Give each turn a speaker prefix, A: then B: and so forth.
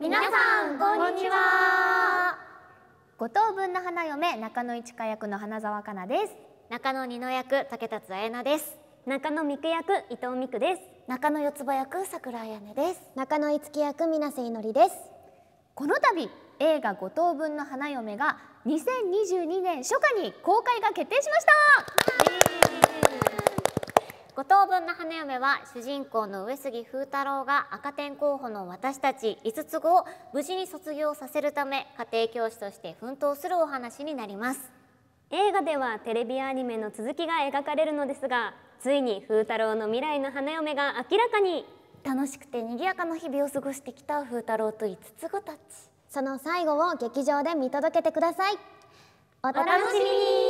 A: 皆さんこんにちは
B: 五等分の花嫁中野一華役の花澤香菜です中野二の役竹達彩奈です中野美久役
A: 伊藤美久です中野四つ葉役桜彩音です中野五月役水瀬いのりですこの度映画五等分の花嫁が2022年
B: 初夏に公開が決定しました五等分の花嫁は主人公の上杉風太郎が赤点候補の私たち5つ子を無事に卒業させるため家庭教師として奮闘するお話になります映画ではテレビアニメの続きが描かれるのですがついに風太郎の未来の花嫁が明らかに
A: 楽しくて賑やかな日々を過ごしてきた風太郎と5つ子たちその最後を劇場で見届けてくださいお楽しみに